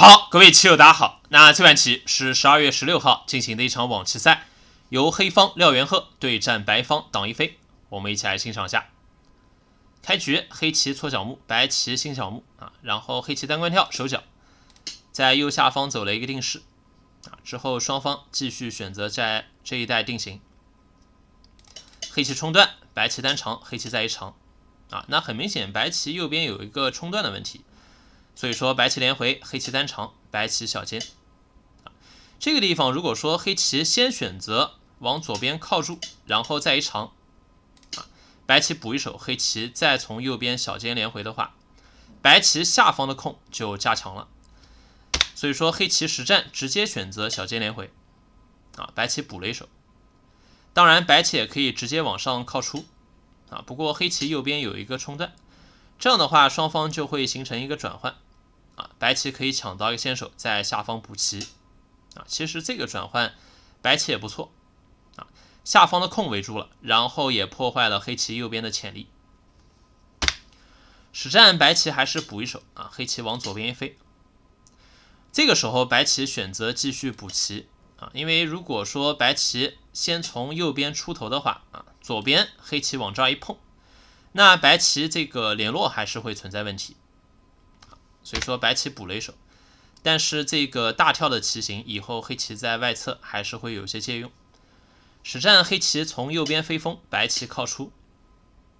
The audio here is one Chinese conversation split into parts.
好，各位棋友，大家好。那这盘棋是十二月十六号进行的一场网棋赛，由黑方廖元鹤对战白方党一飞。我们一起来欣赏一下。开局黑棋搓小目，白棋新小目啊。然后黑棋单关跳手角，在右下方走了一个定式啊。之后双方继续选择在这一带定型。黑棋冲断，白棋单长，黑棋再一长啊。那很明显，白棋右边有一个冲断的问题。所以说白棋连回，黑棋单长，白棋小尖啊，这个地方如果说黑棋先选择往左边靠住，然后再一长，啊，白棋补一手，黑棋再从右边小尖连回的话，白棋下方的空就加强了。所以说黑棋实战直接选择小尖连回，啊，白棋补了一手，当然白棋也可以直接往上靠出，啊，不过黑棋右边有一个冲断，这样的话双方就会形成一个转换。啊，白棋可以抢到一个先手，在下方补棋。啊，其实这个转换白棋也不错。啊，下方的空围住了，然后也破坏了黑棋右边的潜力。实战白棋还是补一手啊，黑棋往左边一飞。这个时候白棋选择继续补棋啊，因为如果说白棋先从右边出头的话，啊，左边黑棋往这儿一碰，那白棋这个联络还是会存在问题。所以说白棋补了一手，但是这个大跳的棋形以后黑棋在外侧还是会有些借用。实战黑棋从右边飞风，白棋靠出。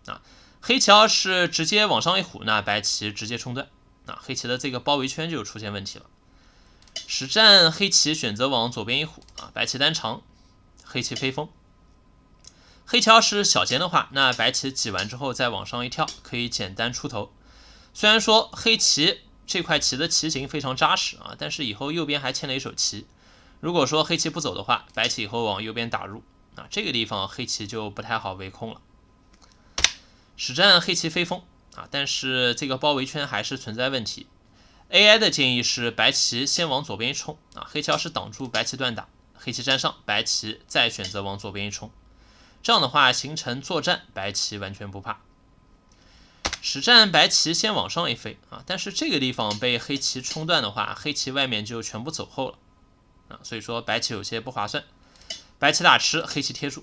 啊，黑棋要是直接往上一虎，那白棋直接冲断，啊，黑棋的这个包围圈就出现问题了。实战黑棋选择往左边一虎，啊，白棋单长，黑棋飞风。黑桥是小尖的话，那白棋挤完之后再往上一跳，可以简单出头。虽然说黑棋。这块棋的棋形非常扎实啊，但是以后右边还欠了一手棋。如果说黑棋不走的话，白棋以后往右边打入啊，这个地方黑棋就不太好围控了。实战黑棋飞风啊，但是这个包围圈还是存在问题。AI 的建议是白棋先往左边一冲啊，黑棋要是挡住白棋断打，黑棋粘上，白棋再选择往左边一冲，这样的话形成作战，白棋完全不怕。实战白棋先往上一飞啊，但是这个地方被黑棋冲断的话，黑棋外面就全部走后了啊，所以说白棋有些不划算。白棋打吃，黑棋贴住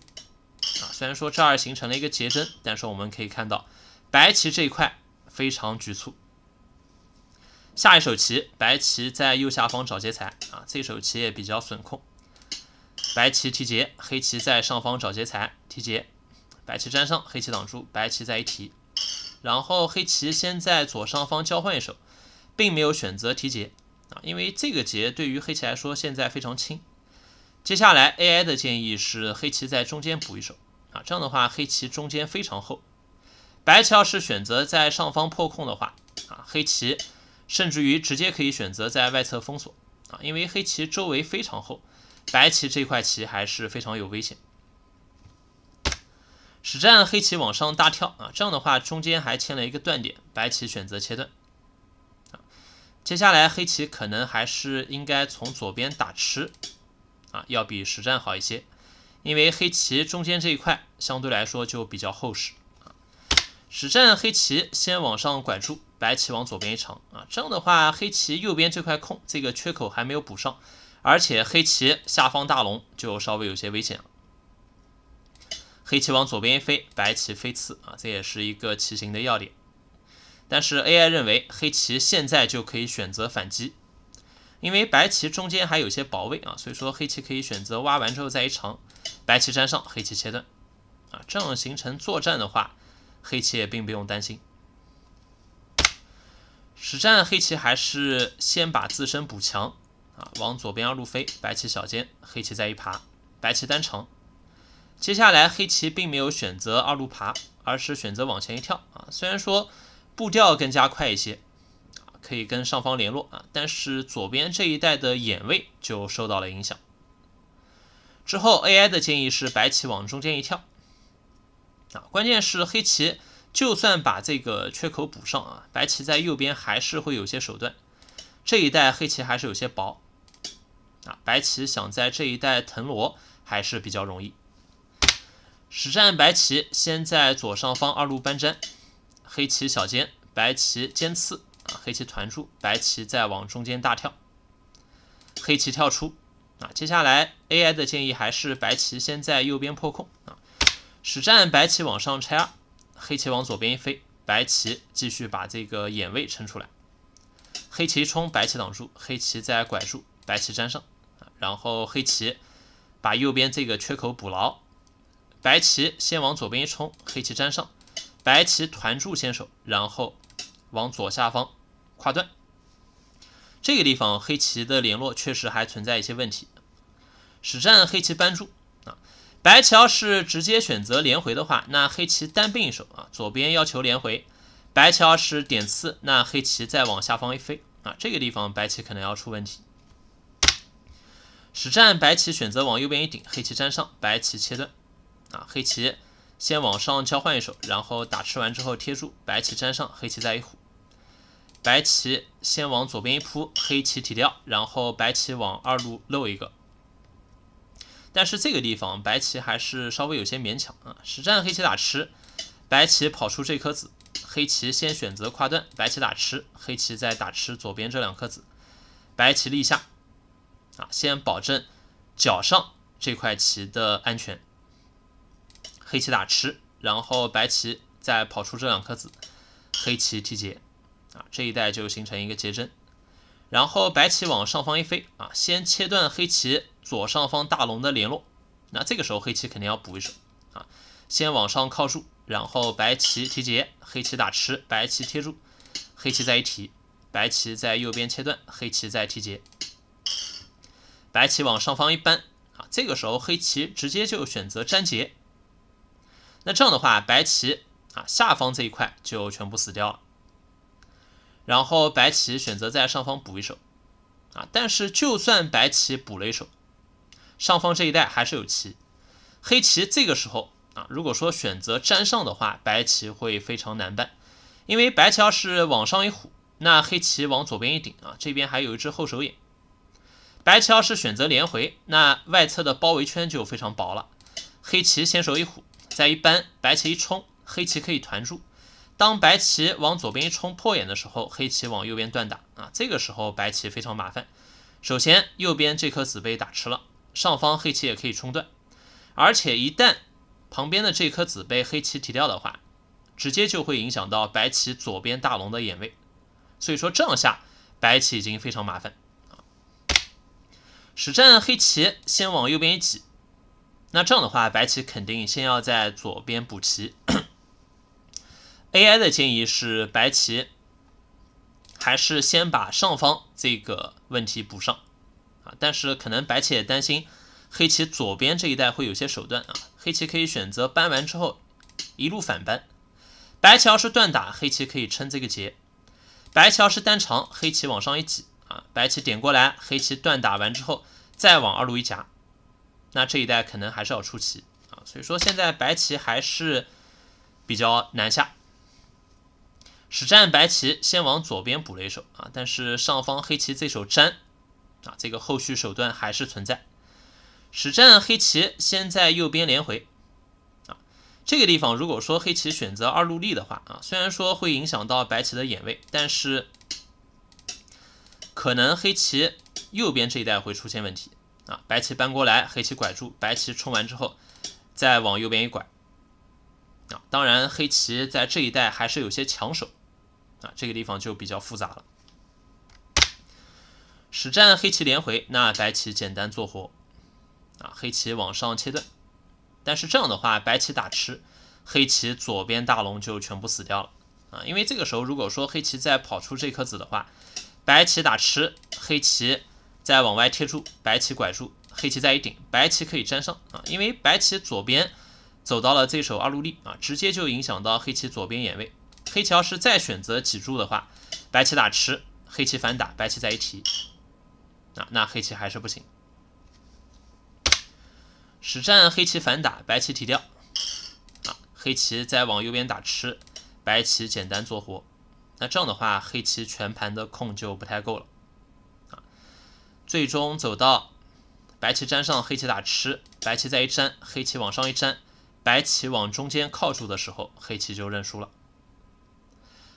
啊。虽然说这儿形成了一个结针，但是我们可以看到白棋这一块非常局促。下一手棋，白棋在右下方找劫材啊，这手棋也比较损控。白棋提劫，黑棋在上方找劫材提劫，白棋粘上，黑棋挡住，白棋再一提。然后黑棋先在左上方交换一手，并没有选择提劫啊，因为这个劫对于黑棋来说现在非常轻。接下来 AI 的建议是黑棋在中间补一手啊，这样的话黑棋中间非常厚。白棋要是选择在上方破控的话啊，黑棋甚至于直接可以选择在外侧封锁啊，因为黑棋周围非常厚，白棋这块棋还是非常有危险。实战黑棋往上大跳啊，这样的话中间还牵了一个断点，白棋选择切断。啊，接下来黑棋可能还是应该从左边打吃，啊，要比实战好一些，因为黑棋中间这一块相对来说就比较厚实啊。实战黑棋先往上拐住，白棋往左边一长啊，这样的话黑棋右边这块空这个缺口还没有补上，而且黑棋下方大龙就稍微有些危险了。黑棋往左边一飞，白棋飞刺啊，这也是一个棋形的要点。但是 AI 认为黑棋现在就可以选择反击，因为白棋中间还有些保卫啊，所以说黑棋可以选择挖完之后再一长，白棋粘上，黑棋切断啊，这样形成作战的话，黑棋也并不用担心。实战黑棋还是先把自身补强啊，往左边二路飞，白棋小尖，黑棋再一爬，白棋单长。接下来黑棋并没有选择二路爬，而是选择往前一跳啊。虽然说步调更加快一些可以跟上方联络啊，但是左边这一带的眼位就受到了影响。之后 AI 的建议是白棋往中间一跳啊。关键是黑棋就算把这个缺口补上啊，白棋在右边还是会有些手段。这一带黑棋还是有些薄啊，白棋想在这一带腾挪还是比较容易。实战白棋先在左上方二路搬粘，黑棋小尖，白棋尖刺啊，黑棋团住，白棋再往中间大跳，黑棋跳出啊，接下来 AI 的建议还是白棋先在右边破空啊，实战白棋往上拆，二，黑棋往左边一飞，白棋继续把这个眼位撑出来，黑棋冲，白棋挡住，黑棋再拐住，白棋粘上，啊，然后黑棋把右边这个缺口补牢。白棋先往左边一冲，黑棋粘上，白棋团住先手，然后往左下方跨断。这个地方黑棋的联络确实还存在一些问题。实战黑棋扳住啊，白棋要是直接选择连回的话，那黑棋单兵一手啊，左边要求连回，白棋要是点刺，那黑棋再往下方一飞啊，这个地方白棋可能要出问题。实战白棋选择往右边一顶，黑棋粘上，白棋切断。啊，黑棋先往上交换一手，然后打吃完之后贴住，白棋粘上，黑棋再一虎。白棋先往左边一扑，黑棋提掉，然后白棋往二路露一个。但是这个地方白棋还是稍微有些勉强啊。实战黑棋打吃，白棋跑出这颗子，黑棋先选择跨断，白棋打吃，黑棋再打吃左边这两颗子，白棋立下。啊，先保证脚上这块棋的安全。黑棋打吃，然后白棋再跑出这两颗子，黑棋提劫，啊，这一带就形成一个劫阵。然后白棋往上方一飞，啊，先切断黑棋左上方大龙的联络。那这个时候黑棋肯定要补一手，啊，先往上靠住，然后白棋提劫，黑棋打吃，白棋贴住，黑棋再一提，白棋在右边切断，黑棋再提劫，白棋往上方一扳，啊，这个时候黑棋直接就选择粘结，那这样的话，白棋啊下方这一块就全部死掉了。然后白棋选择在上方补一手啊，但是就算白棋补了一手，上方这一带还是有棋。黑棋这个时候啊，如果说选择粘上的话，白棋会非常难办，因为白棋要是往上一虎，那黑棋往左边一顶啊，这边还有一只后手眼。白棋要是选择连回，那外侧的包围圈就非常薄了。黑棋先手一虎。在一般白棋一冲，黑棋可以团住。当白棋往左边一冲破眼的时候，黑棋往右边断打啊，这个时候白棋非常麻烦。首先，右边这颗子被打吃了，上方黑棋也可以冲断，而且一旦旁边的这颗子被黑棋提掉的话，直接就会影响到白棋左边大龙的眼位。所以说这样下，白棋已经非常麻烦啊。实战黑棋先往右边一挤。那这样的话，白棋肯定先要在左边补棋。AI 的建议是，白棋还是先把上方这个问题补上啊。但是可能白棋也担心黑棋左边这一带会有些手段啊。黑棋可以选择搬完之后一路反搬，白棋要是断打，黑棋可以撑这个劫；白棋要是单长，黑棋往上一挤啊，白棋点过来，黑棋断打完之后再往二路一夹。那这一代可能还是要出棋啊，所以说现在白棋还是比较难下。实战白棋先往左边补了一手啊，但是上方黑棋这手粘啊，这个后续手段还是存在。实战黑棋先在右边连回啊，这个地方如果说黑棋选择二路立的话啊，虽然说会影响到白棋的眼位，但是可能黑棋右边这一带会出现问题。啊，白棋搬过来，黑棋拐住，白棋冲完之后再往右边一拐。啊，当然黑棋在这一带还是有些抢手，啊，这个地方就比较复杂了。实战黑棋连回，那白棋简单做活。啊，黑棋往上切断，但是这样的话白棋打吃，黑棋左边大龙就全部死掉了。啊，因为这个时候如果说黑棋再跑出这颗子的话，白棋打吃，黑棋。再往外贴住白棋拐住，黑棋再一顶，白棋可以粘上啊，因为白棋左边走到了这手二路立啊，直接就影响到黑棋左边眼位。黑棋要是再选择挤住的话，白棋打吃，黑棋反打，白棋再一提，啊，那黑棋还是不行。实战黑棋反打，白棋提掉，啊，黑棋再往右边打吃，白棋简单做活。那这样的话，黑棋全盘的空就不太够了。最终走到白棋粘上黑棋打吃，白棋再一粘，黑棋往上一粘，白棋往中间靠住的时候，黑棋就认输了。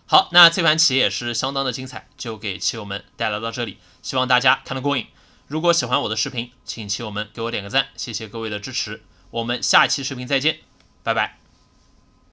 好，那这盘棋也是相当的精彩，就给棋友们带来到这里，希望大家看得过瘾。如果喜欢我的视频，请棋友们给我点个赞，谢谢各位的支持。我们下期视频再见，拜拜。